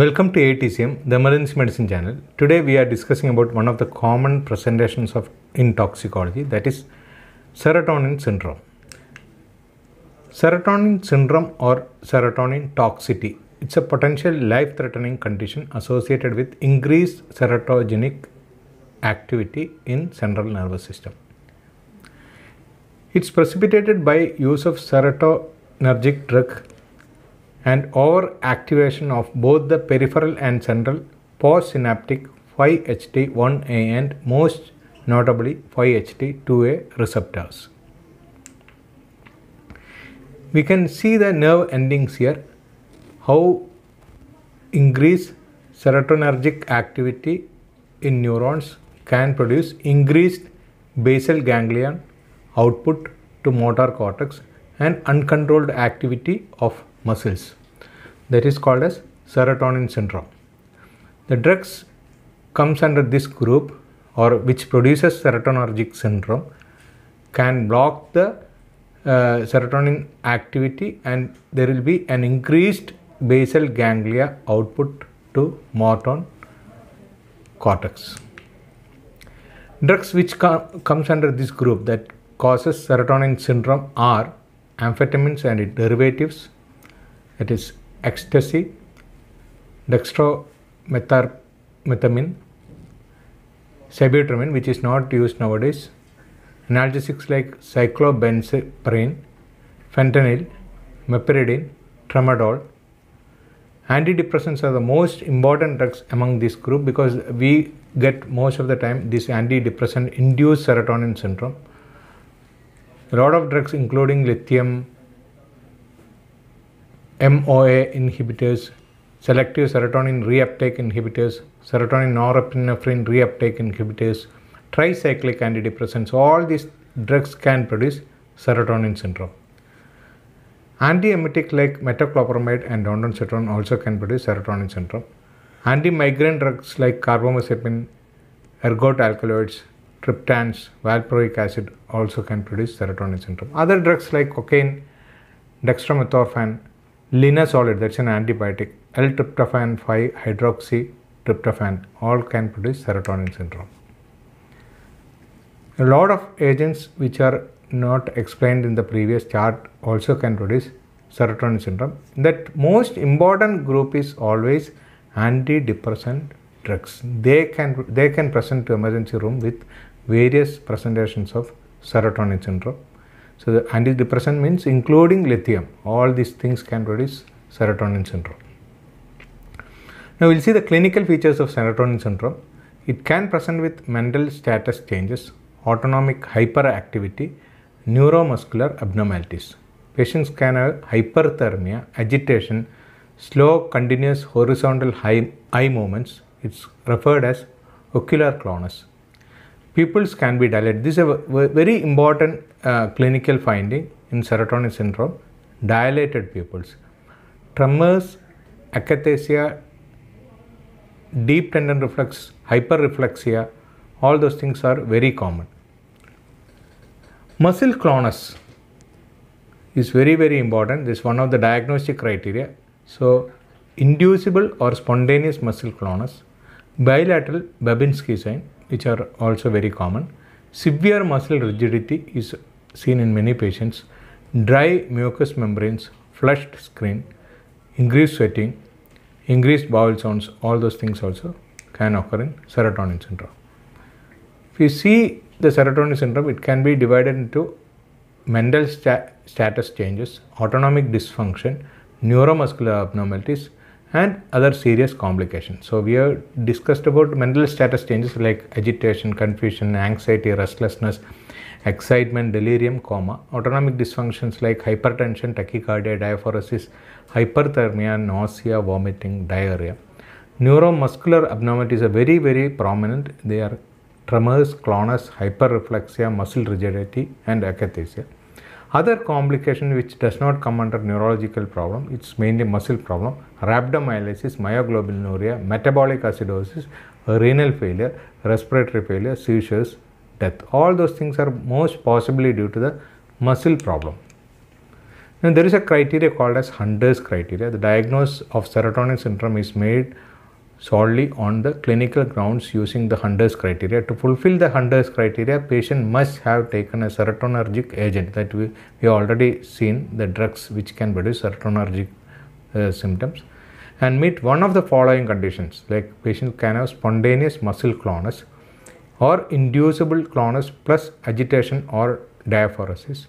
Welcome to ATCM, the emergency medicine channel. Today we are discussing about one of the common presentations of in toxicology that is serotonin syndrome. Serotonin syndrome or serotonin toxicity. It's a potential life-threatening condition associated with increased serotonergic activity in central nervous system. It's precipitated by use of serotonergic drug and overactivation of both the peripheral and central postsynaptic 5-HT1A and most notably 5-HT2A receptors. We can see the nerve endings here, how increased serotonergic activity in neurons can produce increased basal ganglion output to motor cortex and uncontrolled activity of muscles. That is called as serotonin syndrome. The drugs comes under this group or which produces serotonergic syndrome can block the uh, serotonin activity and there will be an increased basal ganglia output to motor cortex. Drugs which com- comes under this group that causes serotonin syndrome are amphetamines and derivatives, that is ecstasy, dextromethamphetamine, sibutramine, which is not used nowadays, analgesics like cyclobenzaprine, fentanyl, meperidine, tramadol. Antidepressants are the most important drugs among this group because we get most of the time this antidepressant induced serotonin syndrome. A lot of drugs including lithium, MOA inhibitors, selective serotonin reuptake inhibitors, serotonin norepinephrine reuptake inhibitors, tricyclic antidepressants, all these drugs can produce serotonin syndrome. Anti-emetic like metoclopramide and ondansetron also can produce serotonin syndrome. Anti-migraine drugs like carbamazepine, ergot alkaloids, triptans, valproic acid also can produce serotonin syndrome. Other drugs like cocaine, dextromethorphan, Linazolid, that's an antibiotic, L-tryptophan 5 hydroxy tryptophan all can produce serotonin syndrome. A lot of agents which are not explained in the previous chart also can produce serotonin syndrome. That most important group is always antidepressant drugs. They can they can present to emergency room with various presentations of serotonin syndrome. So, the antidepressant means including lithium, all these things can reduce serotonin syndrome. Now, we will see the clinical features of serotonin syndrome. It can present with mental status changes, autonomic hyperactivity, neuromuscular abnormalities. Patients can have hyperthermia, agitation, slow continuous horizontal eye movements. It's referred as ocular clonus pupils can be dilated. This is a very important uh, clinical finding in serotonin syndrome, dilated pupils. Tremors, akathisia, deep tendon reflex, hyperreflexia, all those things are very common. Muscle clonus is very very important. This is one of the diagnostic criteria. So inducible or spontaneous muscle clonus, bilateral Babinski sign, which are also very common. Severe muscle rigidity is seen in many patients. Dry mucous membranes, flushed skin, increased sweating, increased bowel sounds, all those things also can occur in serotonin syndrome. If you see the serotonin syndrome, it can be divided into mental sta status changes, autonomic dysfunction, neuromuscular abnormalities, and other serious complications. So we have discussed about mental status changes like agitation, confusion, anxiety, restlessness, excitement, delirium, coma, autonomic dysfunctions like hypertension, tachycardia, diaphoresis, hyperthermia, nausea, vomiting, diarrhea. Neuromuscular abnormalities are very, very prominent. They are tremors, clonus, hyperreflexia, muscle rigidity, and akathisia. Other complication which does not come under neurological problem, it's mainly muscle problem, rhabdomyolysis, myoglobinuria, metabolic acidosis, renal failure, respiratory failure, seizures, death. All those things are most possibly due to the muscle problem. Now there is a criteria called as Hunter's criteria. The diagnosis of serotonin syndrome is made solely on the clinical grounds using the Hunter's criteria. To fulfill the Hunter's criteria, patient must have taken a serotonergic agent that we, we already seen the drugs which can produce serotonergic uh, symptoms and meet one of the following conditions like patient can have spontaneous muscle clonus or inducible clonus plus agitation or diaphoresis,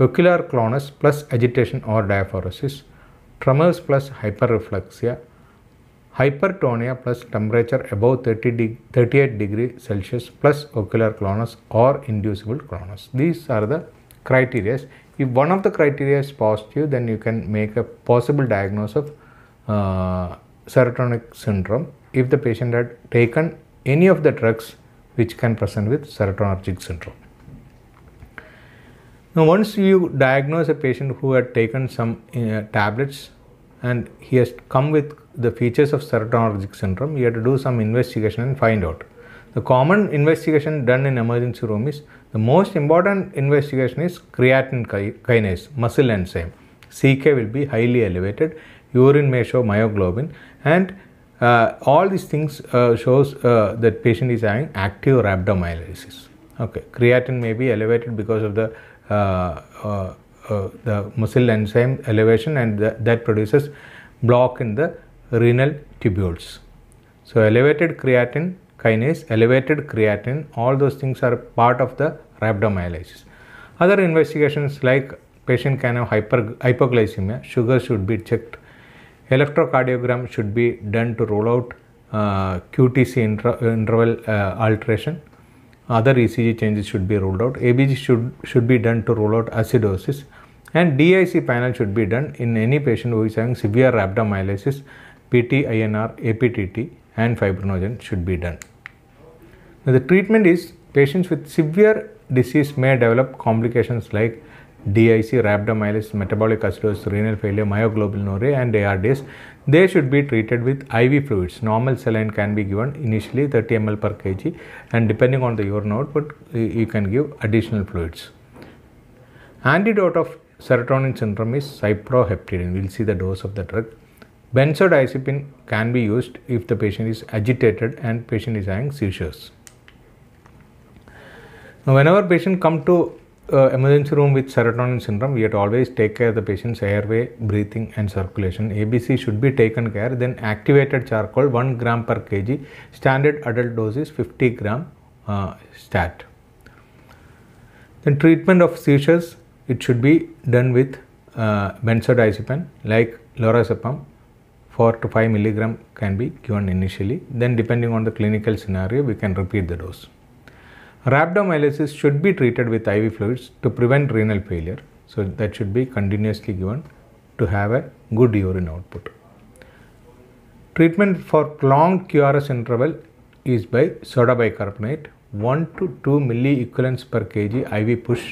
ocular clonus plus agitation or diaphoresis, tremors plus hyperreflexia, hypertonia plus temperature above 30 de 38 degree Celsius plus ocular clonus or inducible clonus. These are the criteria. If one of the criteria is positive, then you can make a possible diagnosis of uh, serotonic syndrome if the patient had taken any of the drugs which can present with serotonergic syndrome. Now, once you diagnose a patient who had taken some uh, tablets and he has come with the features of serotonergic syndrome. He had to do some investigation and find out. The common investigation done in emergency room is the most important investigation is creatine kinase, muscle enzyme. CK will be highly elevated, urine may show myoglobin, and uh, all these things uh, shows uh, that patient is having active rhabdomyolysis. Okay, creatine may be elevated because of the uh, uh, uh, the muscle enzyme elevation and that produces block in the renal tubules. So elevated creatine kinase, elevated creatine, all those things are part of the rhabdomyolysis. Other investigations like patient can have hyper, hypoglycemia, sugar should be checked, electrocardiogram should be done to rule out uh, QTC inter, interval uh, alteration. Other ECG changes should be ruled out. ABG should, should be done to rule out acidosis. And DIC panel should be done in any patient who is having severe rhabdomyolysis, PT-INR, APTT and fibrinogen should be done. Now the treatment is patients with severe disease may develop complications like DIC, rhabdomyolysis, metabolic acidosis, renal failure, myoglobinuria and ARDS. They should be treated with IV fluids. Normal saline can be given initially 30 ml per kg and depending on the urine output you can give additional fluids. Antidote of serotonin syndrome is cyproheptadine. We'll see the dose of the drug. Benzodiazepine can be used if the patient is agitated and patient is having seizures. Now, whenever patient come to uh, emergency room with serotonin syndrome, we have to always take care of the patient's airway, breathing, and circulation. ABC should be taken care. Then activated charcoal 1 gram per kg. Standard adult dose is 50 gram uh, stat. Then treatment of seizures it should be done with uh, benzodiazepine like lorazepam 4 to 5 milligram can be given initially. Then depending on the clinical scenario, we can repeat the dose. Rhabdomyolysis should be treated with IV fluids to prevent renal failure. So that should be continuously given to have a good urine output. Treatment for long QRS interval is by soda bicarbonate 1 to 2 milliequivalents per kg IV push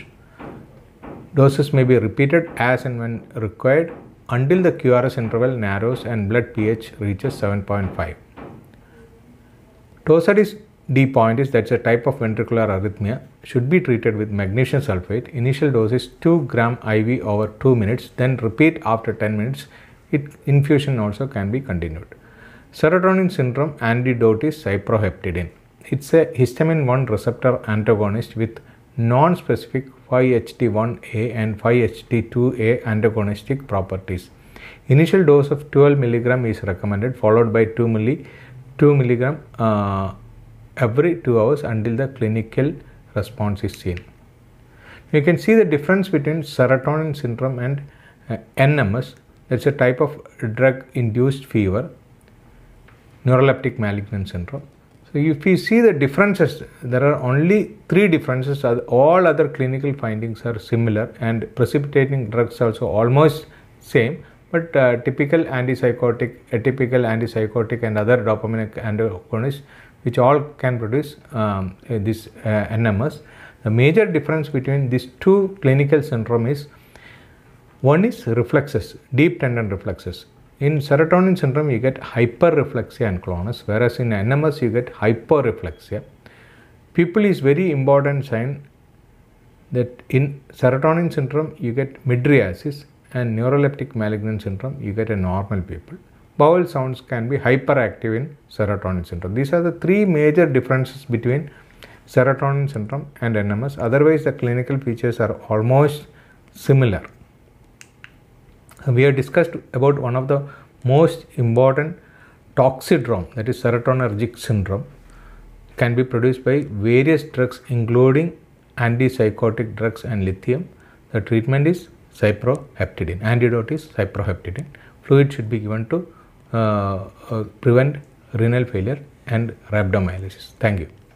Doses may be repeated as and when required until the QRS interval narrows and blood pH reaches 7.5. Tosadis D point is that's a type of ventricular arrhythmia should be treated with magnesium sulfate. Initial dose is 2 gram IV over 2 minutes, then repeat after 10 minutes. It, infusion also can be continued. Serotonin syndrome antidote is cyproheptadine. It's a histamine 1 receptor antagonist with non-specific 5-HT1A and 5-HT2A antagonistic properties. Initial dose of 12 mg is recommended followed by 2 mg, 2 mg uh, every 2 hours until the clinical response is seen. You can see the difference between serotonin syndrome and uh, NMS that's a type of drug induced fever, neuroleptic malignant syndrome if we see the differences, there are only three differences. All other clinical findings are similar, and precipitating drugs also almost same. But uh, typical antipsychotic, atypical antipsychotic, and other dopaminergic antagonists, which all can produce um, this uh, NMS. The major difference between these two clinical syndrome is one is reflexes, deep tendon reflexes. In serotonin syndrome, you get hyperreflexia and clonus, whereas in NMS, you get hyporeflexia. Pupil is very important sign that in serotonin syndrome, you get midriasis and neuroleptic malignant syndrome, you get a normal pupil. Bowel sounds can be hyperactive in serotonin syndrome. These are the three major differences between serotonin syndrome and NMS. Otherwise, the clinical features are almost similar we have discussed about one of the most important toxidrome that is serotonergic syndrome can be produced by various drugs including antipsychotic drugs and lithium the treatment is cyproheptadine antidote is cyproheptadine fluid should be given to uh, uh, prevent renal failure and rhabdomyolysis thank you